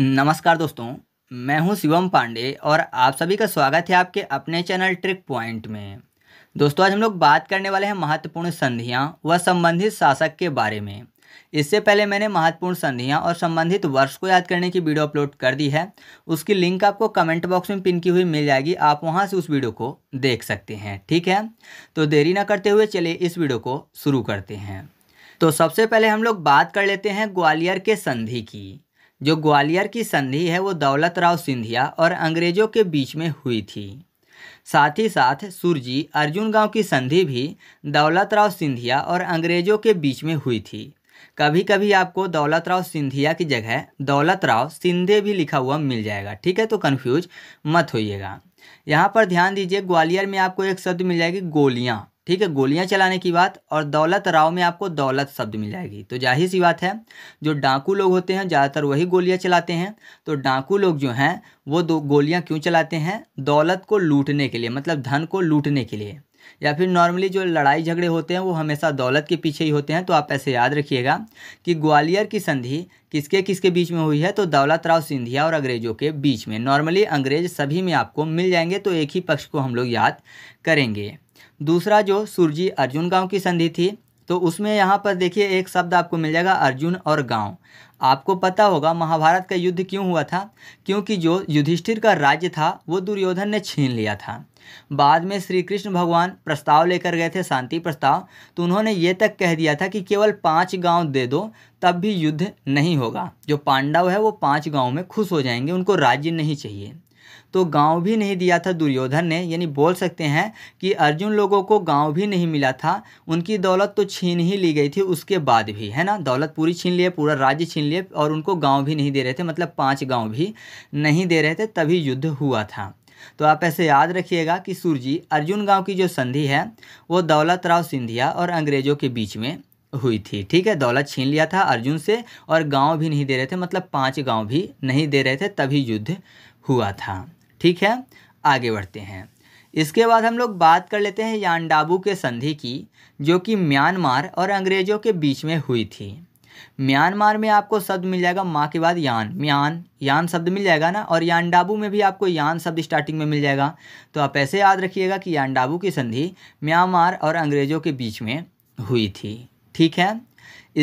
नमस्कार दोस्तों मैं हूं शिवम पांडे और आप सभी का स्वागत है आपके अपने चैनल ट्रिक पॉइंट में दोस्तों आज हम लोग बात करने वाले हैं महत्वपूर्ण संधियां व संबंधित शासक के बारे में इससे पहले मैंने महत्वपूर्ण संधियां और संबंधित वर्ष को याद करने की वीडियो अपलोड कर दी है उसकी लिंक आपको कमेंट बॉक्स में पिन की हुई मिल जाएगी आप वहां से उस वीडियो को देख सकते हैं ठीक है तो देरी ना करते हुए चलिए इस वीडियो को शुरू करते हैं तो सबसे पहले हम लोग बात कर लेते हैं ग्वालियर के संधि की जो ग्वालियर की संधि है वो दौलत राव सिंधिया और अंग्रेजों के बीच में हुई थी साथ ही साथ सुरजी अर्जुन गांव की संधि भी दौलत राव सिंधिया और अंग्रेजों के बीच में हुई थी कभी कभी आपको दौलत राव सिंधिया की जगह दौलत राव सिंधे भी लिखा हुआ मिल जाएगा ठीक है तो कन्फ्यूज मत होइएगा यहाँ पर ध्यान दीजिए ग्वालियर में आपको एक शब्द मिल जाएगी गोलियाँ ठीक है गोलियां चलाने की बात और दौलत राव में आपको दौलत शब्द मिल जाएगी तो जाहिर सी बात है जो डाकू लोग होते हैं ज़्यादातर वही गोलियां चलाते हैं तो डाकू लोग जो हैं वो दो गोलियां क्यों चलाते हैं दौलत को लूटने के लिए मतलब धन को लूटने के लिए या फिर नॉर्मली जो लड़ाई झगड़े होते हैं वो हमेशा दौलत के पीछे ही होते हैं तो आप ऐसे याद रखिएगा कि ग्वालियर की संधि किसके किसके बीच में हुई है तो दौलत राव सिंधिया और अंग्रेजों के बीच में नॉर्मली अंग्रेज सभी में आपको मिल जाएंगे तो एक ही पक्ष को हम लोग याद करेंगे दूसरा जो सुरजी अर्जुन गांव की संधि थी तो उसमें यहाँ पर देखिए एक शब्द आपको मिल जाएगा अर्जुन और गांव आपको पता होगा महाभारत का युद्ध क्यों हुआ था क्योंकि जो युधिष्ठिर का राज्य था वो दुर्योधन ने छीन लिया था बाद में श्री कृष्ण भगवान प्रस्ताव लेकर गए थे शांति प्रस्ताव तो उन्होंने ये तक कह दिया था कि केवल पांच गांव दे दो तब भी युद्ध नहीं होगा जो पांडव है वो पांच गांव में खुश हो जाएंगे उनको राज्य नहीं चाहिए तो गांव भी नहीं दिया था दुर्योधन ने यानी बोल सकते हैं कि अर्जुन लोगों को गांव भी नहीं मिला था उनकी दौलत तो छीन ही ली गई थी उसके बाद भी है ना दौलत पूरी छीन लिए पूरा राज्य छीन लिए और उनको गाँव भी नहीं दे रहे थे मतलब पाँच गाँव भी नहीं दे रहे थे तभी युद्ध हुआ था तो आप ऐसे याद रखिएगा कि सूरजी अर्जुन गाँव की जो संधि है वो दौलत राव सिंधिया और अंग्रेजों के बीच में हुई थी ठीक है दौलत छीन लिया था अर्जुन से और गांव भी नहीं दे रहे थे मतलब पांच गांव भी नहीं दे रहे थे तभी युद्ध हुआ था ठीक है आगे बढ़ते हैं इसके बाद हम लोग बात कर लेते हैं यांडाबू के संधि की जो कि म्यांमार और अंग्रेज़ों के बीच में हुई थी म्यांमार में आपको शब्द मिल जाएगा माँ के बाद यान म्यान यान शब्द मिल जाएगा ना और यांडाबू में भी आपको यान शब्द स्टार्टिंग में मिल जाएगा तो आप ऐसे याद रखिएगा कि यांडाबू की संधि म्यांमार और अंग्रेज़ों के बीच में हुई थी ठीक है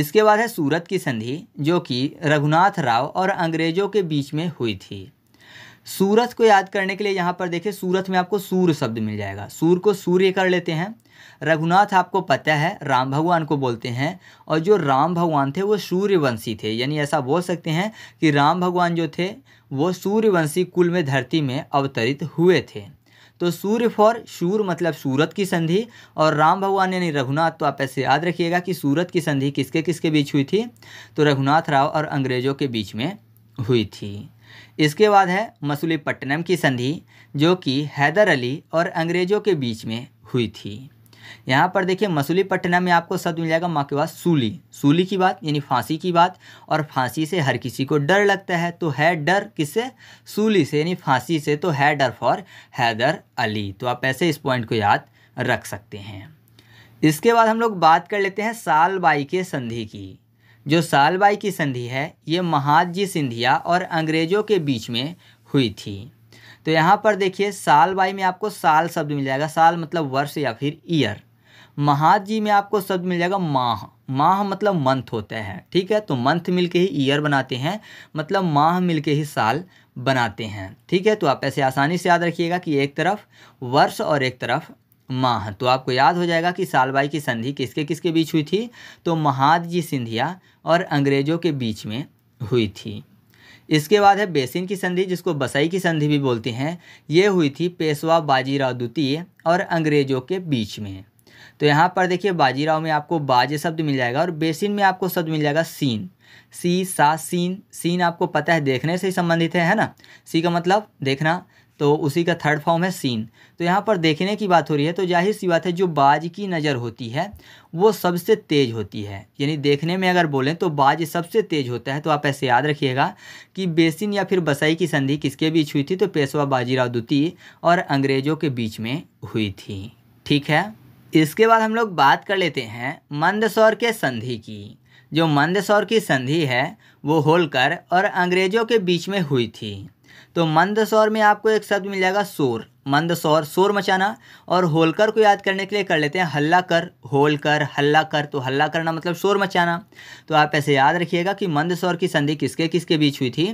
इसके बाद है सूरत की संधि जो कि रघुनाथ राव और अंग्रेज़ों के बीच में हुई थी सूरज को याद करने के लिए यहाँ पर देखिए सूरत में आपको सूर्य शब्द मिल जाएगा सूर्य को सूर्य कर लेते हैं रघुनाथ आपको पता है राम भगवान को बोलते हैं और जो राम भगवान थे वो सूर्यवंशी थे यानी ऐसा बोल सकते हैं कि राम भगवान जो थे वो सूर्यवंशी कुल में धरती में अवतरित हुए थे तो सूर्य फॉर सूर मतलब सूरत की संधि और राम भगवान यानी रघुनाथ तो आप ऐसे याद रखिएगा कि सूरत की संधि किसके किसके बीच हुई थी तो रघुनाथ राव और अंग्रेजों के बीच में हुई थी इसके बाद है मसूलीपट्टनम की संधि जो कि हैदर अली और अंग्रेज़ों के बीच में हुई थी यहाँ पर देखिए मसूलीपट्टनम में आपको शब्द मिल जाएगा माँ के बाद सूली सूली की बात यानी फांसी की बात और फांसी से हर किसी को डर लगता है तो है डर किससे सूली से यानी फांसी से तो है डर फॉर हैदर अली तो आप ऐसे इस पॉइंट को याद रख सकते हैं इसके बाद हम लोग बात कर लेते हैं साल बाई के संधि की जो सालबाई की संधि है ये महादजी सिंधिया और अंग्रेज़ों के बीच में हुई थी तो यहाँ पर देखिए साल बाई में आपको साल शब्द मिल जाएगा साल मतलब वर्ष या फिर ईयर महादजी में आपको शब्द मिल जाएगा माह माह मतलब मंथ होता है ठीक है तो मंथ मिलके ही ईयर बनाते हैं मतलब माह मिलके ही साल बनाते हैं ठीक है तो आप ऐसे आसानी से याद रखिएगा कि एक तरफ वर्ष और एक तरफ माह तो आपको याद हो जाएगा कि सालबाई की संधि किसके किसके बीच हुई थी तो महादजी सिंधिया और अंग्रेजों के बीच में हुई थी इसके बाद है बेसिन की संधि जिसको बसई की संधि भी बोलते हैं ये हुई थी पेशवा बाजीराव द्वितीय और अंग्रेजों के बीच में तो यहाँ पर देखिए बाजीराव में आपको बाज शब्द मिल जाएगा और बेसिन में आपको शब्द मिल जाएगा सीन सी सा सीन सीन आपको पता है देखने से ही संबंधित है है ना सी का मतलब देखना तो उसी का थर्ड फॉर्म है सीन तो यहाँ पर देखने की बात हो रही है तो जाहिर सी बात है जो बाज की नज़र होती है वो सबसे तेज़ होती है यानी देखने में अगर बोलें तो बाज सबसे तेज़ होता है तो आप ऐसे याद रखिएगा कि बेसिन या फिर बसाई की संधि किसके बीच हुई थी तो पेशवा बाजीराव द्वितीय और अंग्रेज़ों के बीच में हुई थी ठीक है इसके बाद हम लोग बात कर लेते हैं मंदसौर के संधि की जो मंदसौर की संधि है वो होलकर और अंग्रेज़ों के बीच में हुई थी तो मंदसौर में आपको एक शब्द मिल जाएगा शोर मंदसौर शोर मचाना और होलकर को याद करने के लिए कर लेते हैं हल्ला कर होलकर हल्ला कर तो हल्ला करना मतलब शोर मचाना तो आप ऐसे याद रखिएगा कि मंदसौर की संधि किसके किसके बीच हुई थी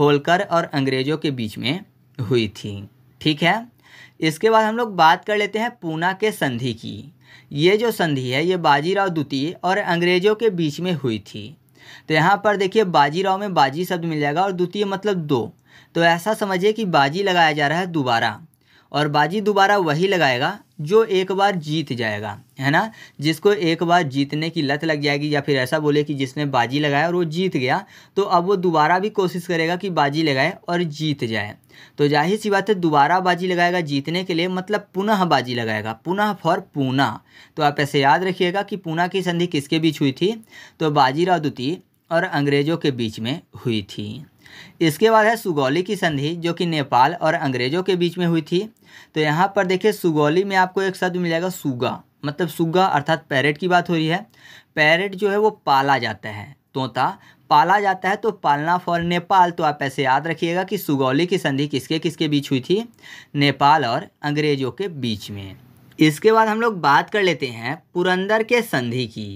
होलकर और अंग्रेजों के बीच में हुई थी ठीक है इसके बाद हम लोग बात कर लेते हैं पूना के संधि की ये जो संधि है ये बाजीराव द्वितीय और अंग्रेजों के बीच में हुई थी तो यहाँ पर देखिए बाजीराव में बाजी शब्द मिल जाएगा और द्वितीय मतलब दो तो ऐसा समझिए कि बाजी लगाया जा रहा है दोबारा और बाजी दोबारा वही लगाएगा जो एक बार जीत जाएगा है ना जिसको एक बार जीतने की लत लग जाएगी या फिर ऐसा बोले कि जिसने बाजी लगाया और वो जीत गया तो अब वो दोबारा भी कोशिश करेगा कि बाजी लगाए और जीत जाए तो जाहिर सी बात है दोबारा बाजी लगाएगा जीतने के लिए मतलब पुनः बाजी लगाएगा पुनः फॉर पूना तो आप ऐसे याद रखिएगा कि पूना की संधि किसके बीच हुई थी तो बाजीराव द्वितीय और अंग्रेज़ों के बीच में हुई थी इसके बाद है सुगौली की संधि जो कि नेपाल और अंग्रेज़ों के बीच में हुई थी तो यहाँ पर देखिए सुगौली में आपको एक शब्द मिलेगा सुगा मतलब सुगा अर्थात पैरेट की बात हो रही है पैरेट जो है वो पाला जाता है तोता पाला जाता है तो पालना फॉर नेपाल तो आप ऐसे याद रखिएगा कि सुगौली की संधि किसके किसके बीच हुई थी नेपाल और अंग्रेज़ों के बीच में इसके बाद हम लोग बात कर लेते हैं पुरंदर के संधि की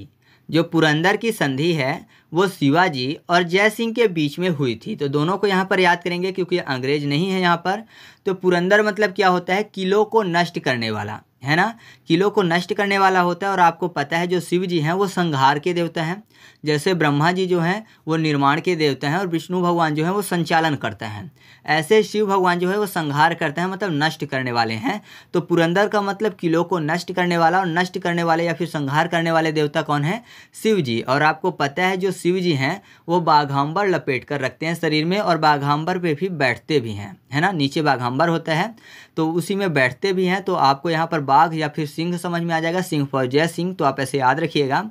जो पुरंदर की संधि है वो शिवाजी और जय सिंह के बीच में हुई थी तो दोनों को यहाँ पर याद करेंगे क्योंकि अंग्रेज नहीं है यहाँ पर तो पुरंदर मतलब क्या होता है किलों को नष्ट करने वाला है ना किलो को नष्ट करने वाला होता है और आपको पता है जो शिव जी हैं वो संहार के देवता हैं जैसे ब्रह्मा जी जो हैं वो निर्माण के देवता हैं और विष्णु भगवान जो हैं वो संचालन करते हैं ऐसे शिव भगवान जो है वो संहार करते हैं मतलब नष्ट करने वाले हैं तो पुरंदर का मतलब किलो को नष्ट करने वाला और नष्ट करने वाले या फिर संहार करने वाले देवता कौन है शिव जी और आपको पता है जो शिव जी हैं वो बाघाम्बर लपेट कर रखते हैं शरीर में और बाघाम्बर पर भी बैठते भी हैं है ना नीचे बाघाम्बर होता है तो उसी में बैठते भी हैं तो आपको यहाँ पर बाघ या फिर सिंह समझ में आ जाएगा सिंह फॉर जय सिंह तो आप ऐसे याद रखिएगा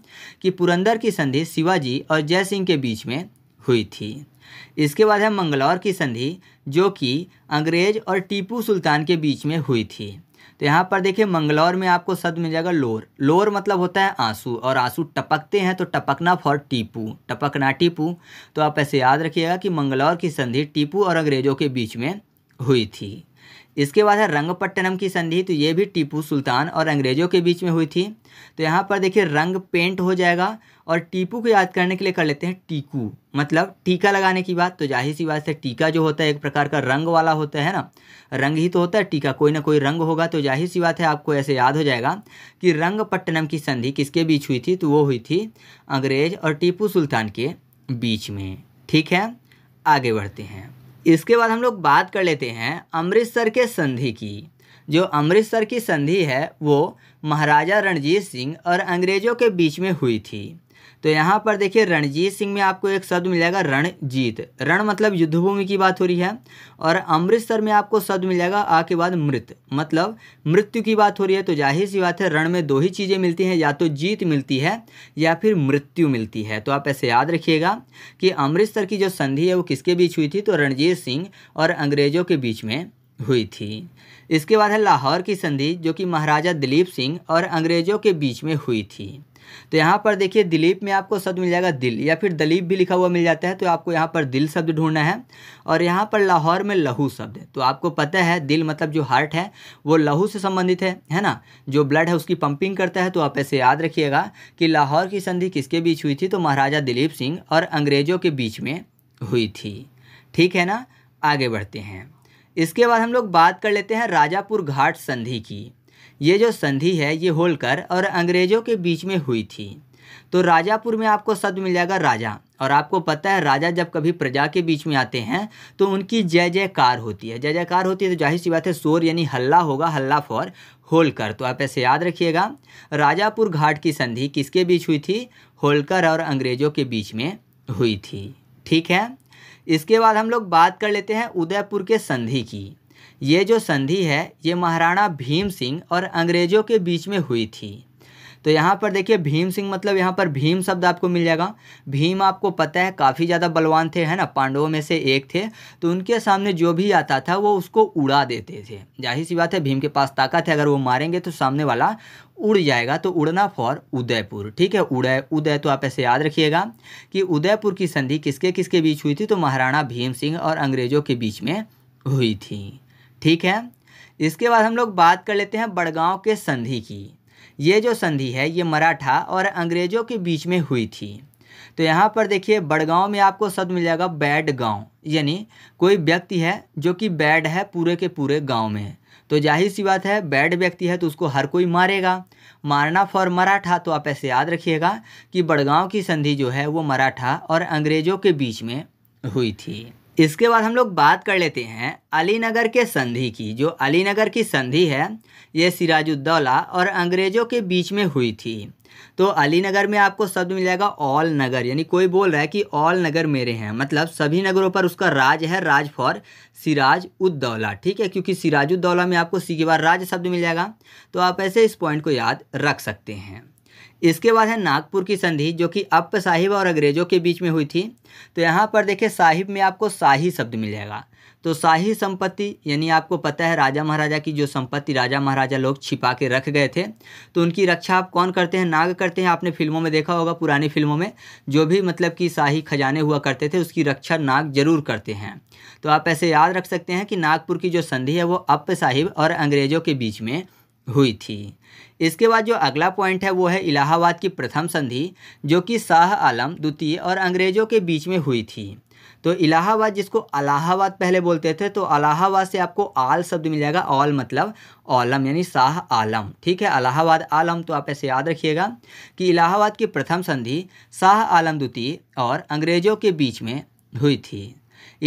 कि पुरंदर की संधि शिवाजी और जय सिंह के बीच में हुई थी इसके बाद है मंगलौर की संधि जो कि अंग्रेज और टीपू सुल्तान के बीच में हुई थी तो यहाँ पर देखिए मंगलौर में आपको शब्द मिल जाएगा लोर लोर मतलब होता है आंसू और आंसू टपकते हैं तो टपकना फॉर टीपू टपकना टीपू तो आप ऐसे याद रखिएगा कि मंगलौर की संधि टीपू और अंग्रेजों के बीच में हुई थी इसके बाद है रंगपट्टनम की संधि तो ये भी टीपू सुल्तान और अंग्रेज़ों के बीच में हुई थी तो यहाँ पर देखिए रंग पेंट हो जाएगा और टीपू को याद करने के लिए कर लेते हैं टीकू मतलब टीका लगाने की बात तो जाहिर सी बात से टीका जो होता है एक प्रकार का रंग वाला होता है ना रंग ही तो होता है टीका कोई ना कोई रंग होगा तो जाहिर सी बात है आपको ऐसे याद हो जाएगा कि रंगपट्टनम की संधि किसके बीच हुई थी तो वो हुई थी अंग्रेज और टीपू सुल्तान के बीच में ठीक है आगे बढ़ते हैं इसके बाद हम लोग बात कर लेते हैं अमृतसर के संधि की जो अमृतसर की संधि है वो महाराजा रणजीत सिंह और अंग्रेज़ों के बीच में हुई थी तो यहाँ पर देखिए रणजीत सिंह में आपको एक शब्द मिल जाएगा रणजीत रण मतलब युद्धभूमि की बात हो रही है और अमृतसर में आपको शब्द मिल जाएगा आ के बाद मृत मतलब मृत्यु की बात हो रही है तो जाहिर सी बात है रण में दो ही चीज़ें मिलती हैं या तो जीत मिलती है या फिर मृत्यु मिलती है तो आप ऐसे याद रखिएगा कि अमृतसर की जो संधि है वो किसके बीच हुई थी तो रणजीत सिंह और अंग्रेजों के बीच में हुई थी इसके बाद है लाहौर की संधि जो कि महाराजा दिलीप सिंह और अंग्रेजों के बीच में हुई थी तो यहाँ पर देखिए दिलीप में आपको शब्द मिल जाएगा दिल या फिर दलीप भी लिखा हुआ मिल जाता है तो आपको यहाँ पर दिल शब्द ढूंढना है और यहाँ पर लाहौर में लहू शब्द है तो आपको पता है दिल मतलब जो हार्ट है वो लहू से संबंधित है है ना जो ब्लड है उसकी पंपिंग करता है तो आप ऐसे याद रखिएगा कि लाहौर की संधि किसके बीच हुई थी तो महाराजा दिलीप सिंह और अंग्रेजों के बीच में हुई थी ठीक है ना आगे बढ़ते हैं इसके बाद हम लोग बात कर लेते हैं राजापुर घाट संधि की ये जो संधि है ये होलकर और अंग्रेज़ों के बीच में हुई थी तो राजापुर में आपको शब्द मिल जाएगा राजा और आपको पता है राजा जब कभी प्रजा के बीच में आते हैं तो उनकी जय जयकार होती है जय जयकार होती है तो जाहिर सी बात है शोर यानी हल्ला होगा हल्ला फॉर होलकर तो आप ऐसे याद रखिएगा राजापुर घाट की संधि किसके बीच हुई थी होलकर और अंग्रेज़ों के बीच में हुई थी ठीक है इसके बाद हम लोग बात कर लेते हैं उदयपुर के संधि की ये जो संधि है ये महाराणा भीम सिंह और अंग्रेज़ों के बीच में हुई थी तो यहाँ पर देखिए भीम सिंह मतलब यहाँ पर भीम शब्द आपको मिल जाएगा भीम आपको पता है काफ़ी ज़्यादा बलवान थे है ना पांडवों में से एक थे तो उनके सामने जो भी आता था वो उसको उड़ा देते थे जाहिर सी बात है भीम के पास ताकत है अगर वो मारेंगे तो सामने वाला उड़ जाएगा तो उड़ना फॉर उदयपुर ठीक है उड़य उदय तो आप ऐसे याद रखिएगा कि उदयपुर की संधि किसके किसके बीच हुई थी तो महाराणा भीम सिंह और अंग्रेज़ों के बीच में हुई थी ठीक है इसके बाद हम लोग बात कर लेते हैं बड़गांव के संधि की ये जो संधि है ये मराठा और अंग्रेज़ों के बीच में हुई थी तो यहाँ पर देखिए बड़गांव में आपको शब्द मिल जाएगा बैड गांव यानी कोई व्यक्ति है जो कि बैड है पूरे के पूरे गांव में तो जाहिर सी बात है बैड व्यक्ति है तो उसको हर कोई मारेगा मारना फॉर मराठा तो आप ऐसे याद रखिएगा कि बड़गांव की संधि जो है वो मराठा और अंग्रेज़ों के बीच में हुई थी इसके बाद हम लोग बात कर लेते हैं अलीनगर के संधि की जो अलीनगर की संधि है ये सिराजुद्दौला और अंग्रेज़ों के बीच में हुई थी तो अलीनगर में आपको शब्द मिल जाएगा ऑल नगर यानी कोई बोल रहा है कि ऑल नगर मेरे हैं मतलब सभी नगरों पर उसका राज है राज फॉर सिराज उद्दौला ठीक है क्योंकि सिराज उद्दौला में आपको सी के बाद राज शब्द मिल जाएगा तो आप ऐसे इस पॉइंट को याद रख सकते हैं इसके बाद है नागपुर की संधि जो कि अप साहिब और अंग्रेजों के बीच में हुई थी तो यहाँ पर देखिए साहिब में आपको शाही शब्द मिल जाएगा तो शाही संपत्ति यानी आपको पता है राजा महाराजा की जो संपत्ति राजा महाराजा लोग छिपा के रख गए थे तो उनकी रक्षा आप कौन करते हैं नाग करते हैं आपने फिल्मों में देखा होगा पुरानी फिल्मों में जो भी मतलब कि शाही खजाने हुआ करते थे उसकी रक्षा नाग जरूर करते हैं तो आप ऐसे याद रख सकते हैं कि नागपुर की जो संधि है वो अप साहिब और अंग्रेजों के बीच में हुई थी इसके बाद जो अगला पॉइंट है वो है इलाहाबाद की प्रथम संधि जो कि शाह आलम द्वितीय और अंग्रेज़ों के बीच में हुई थी तो इलाहाबाद जिसको अलाहाबाद पहले बोलते थे तो अलाहाबाद से आपको आल शब्द मिल जाएगा ऑल मतलब आलम यानी शाह आलम ठीक है अलाहाबाद आलम तो आप ऐसे याद रखिएगा कि इलाहाबाद की प्रथम संधि शाह आलम द्वितीय और अंग्रेज़ों के बीच में हुई थी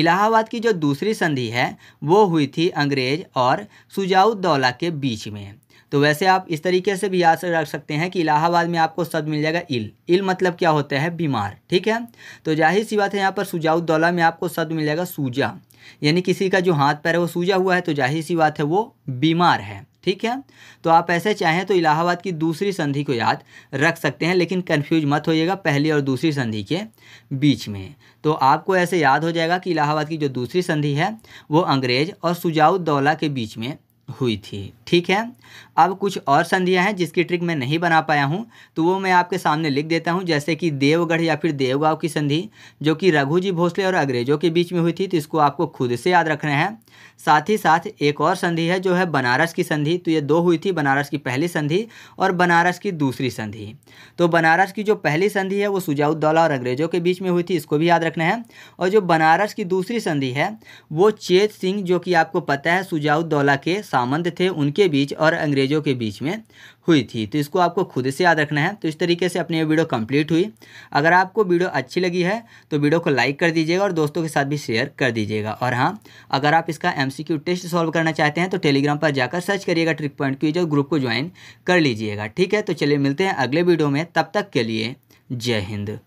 इलाहाबाद की जो दूसरी संधि है वो हुई थी अंग्रेज और सुजाउद्दौला के बीच में तो वैसे आप इस तरीके से भी याद रख सकते हैं कि इलाहाबाद में आपको शब्द मिल जाएगा इल इल मतलब क्या होता है बीमार ठीक है तो जाहिर सी बात है यहाँ पर सुजाउद्दौला में आपको शब्द मिल जाएगा सूजा यानी किसी का जो हाथ पैर है वो सूजा हुआ है तो जाहिर सी बात है वो बीमार है ठीक है तो आप ऐसे चाहें तो इलाहाबाद की दूसरी संधि को याद रख सकते हैं लेकिन कन्फ्यूज मत होइएगा पहली और दूसरी संधि के बीच में तो आपको ऐसे याद हो जाएगा कि इलाहाबाद की जो दूसरी संधि है वो अंग्रेज और सुजाउद्दौला के बीच में हुई थी ठीक है अब कुछ और संधियां हैं जिसकी ट्रिक मैं नहीं बना पाया हूं तो वो मैं आपके सामने लिख देता हूं जैसे कि देवगढ़ या फिर देवगांव की संधि जो कि रघुजी भोसले और अंग्रेजों के बीच में हुई थी तो इसको आपको खुद से याद रखना है साथ ही साथ एक और संधि है जो है बनारस की संधि तो ये दो हुई थी बनारस की पहली संधि और बनारस की दूसरी संधि तो बनारस की जो पहली संधि है वो सुजाउद्दौला और अंग्रेजों के बीच में हुई थी इसको भी याद रखना है और जो बनारस की दूसरी संधि है वो चेत सिंह जो कि आपको पता है सुजाउद्दौला के साथ सामंत थे उनके बीच और अंग्रेज़ों के बीच में हुई थी तो इसको आपको खुद से याद रखना है तो इस तरीके से अपनी ये वीडियो कंप्लीट हुई अगर आपको वीडियो अच्छी लगी है तो वीडियो को लाइक कर दीजिएगा और दोस्तों के साथ भी शेयर कर दीजिएगा और हाँ अगर आप इसका एम टेस्ट सॉल्व करना चाहते हैं तो टेलीग्राम पर जाकर सर्च करिएगा ट्रिक पॉइंट की और ग्रुप को ज्वाइन कर लीजिएगा ठीक है तो चलिए मिलते हैं अगले वीडियो में तब तक के लिए जय हिंद